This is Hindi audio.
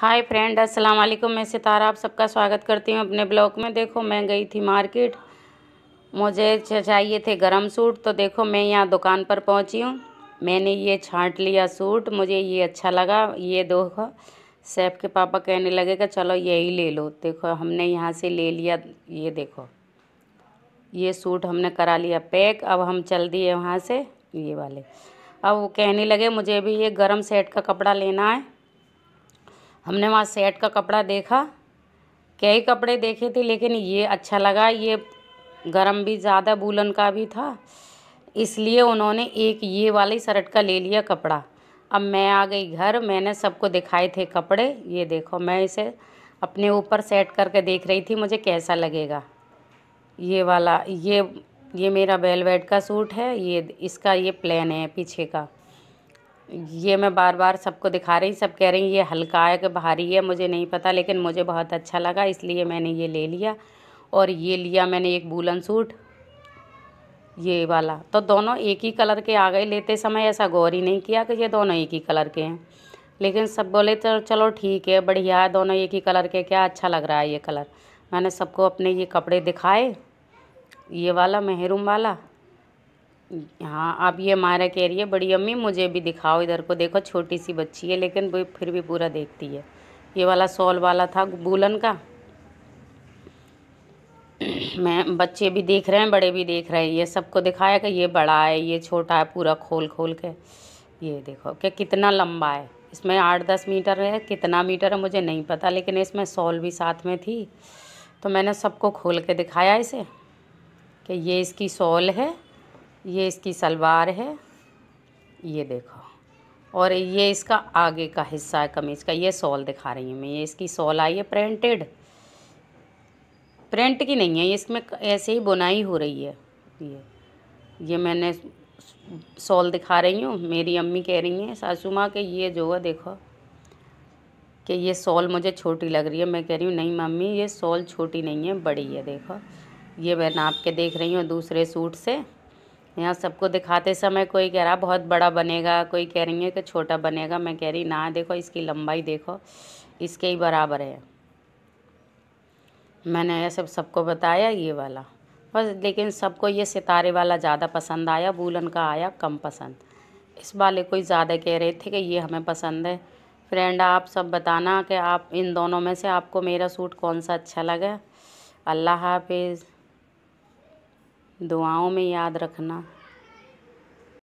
हाय फ्रेंड अस्सलाम वालेकुम मैं सितारा आप सबका स्वागत करती हूँ अपने ब्लॉग में देखो मैं गई थी मार्केट मुझे चाहिए थे गरम सूट तो देखो मैं यहाँ दुकान पर पहुँची हूँ मैंने ये छांट लिया सूट मुझे ये अच्छा लगा ये दो सैफ के पापा कहने लगे कि चलो यही ले लो देखो हमने यहाँ से ले लिया ये देखो ये सूट हमने करा लिया पैक अब हम चल दिए वहाँ से ये वाले अब वो कहने लगे मुझे भी ये गरम सेट का कपड़ा लेना है हमने वहाँ सेट का कपड़ा देखा कई कपड़े देखे थे लेकिन ये अच्छा लगा ये गरम भी ज़्यादा बुलन का भी था इसलिए उन्होंने एक ये वाले शर्ट का ले लिया कपड़ा अब मैं आ गई घर मैंने सबको दिखाए थे कपड़े ये देखो मैं इसे अपने ऊपर सेट करके देख रही थी मुझे कैसा लगेगा ये वाला ये ये मेरा बेलवेट का सूट है ये इसका ये प्लान है पीछे का ये मैं बार बार सबको दिखा रही सब कह रही ये हल्का है कि भारी है मुझे नहीं पता लेकिन मुझे बहुत अच्छा लगा इसलिए मैंने ये ले लिया और ये लिया मैंने एक बुलन सूट ये वाला तो दोनों एक ही कलर के आ गए लेते समय ऐसा गौर ही नहीं किया कि ये दोनों एक ही कलर के हैं लेकिन सब बोले तो चलो ठीक है बढ़िया है दोनों एक ही कलर के क्या अच्छा लग रहा है ये कलर मैंने सबको अपने ये कपड़े दिखाए ये वाला महरूम वाला हाँ अब ये मारा कह रही है बड़ी अम्मी मुझे भी दिखाओ इधर को देखो छोटी सी बच्ची है लेकिन वो फिर भी पूरा देखती है ये वाला सॉल वाला था बुलन का मैं बच्चे भी देख रहे हैं बड़े भी देख रहे हैं ये सबको दिखाया कि ये बड़ा है ये छोटा है पूरा खोल खोल के ये देखो कि कितना लंबा है इसमें आठ दस मीटर है कितना मीटर है मुझे नहीं पता लेकिन इसमें सॉल भी साथ में थी तो मैंने सबको खोल के दिखाया इसे कि ये इसकी सॉल है ये इसकी सलवार है ये देखो और ये इसका आगे का हिस्सा है कमीज़ का ये सॉल दिखा रही हूँ मैं ये इसकी सॉल आई है प्रिंटेड प्रिंट की नहीं है ये इसमें ऐसे ही बुनाई हो रही है ये ये मैंने सॉल दिखा रही हूँ मेरी अम्मी कह रही हैं सासू माँ के ये जो है देखो कि ये सॉल मुझे छोटी लग रही है मैं कह रही हूँ नहीं मम्मी ये सॉल छोटी नहीं है बड़ी है देखो ये मैं नाप के देख रही हूँ दूसरे सूट से यहाँ सबको दिखाते समय कोई कह रहा बहुत बड़ा बनेगा कोई कह रही है कि छोटा बनेगा मैं कह रही ना देखो इसकी लंबाई देखो इसके ही बराबर है मैंने यह सब सबको बताया ये वाला बस लेकिन सबको ये सितारे वाला ज़्यादा पसंद आया बूलन का आया कम पसंद इस वाले कोई ज़्यादा कह रहे थे कि ये हमें पसंद है फ्रेंड आप सब बताना कि आप इन दोनों में से आपको मेरा सूट कौन सा अच्छा लगा अल्लाह हाफिज़ दुआओं में याद रखना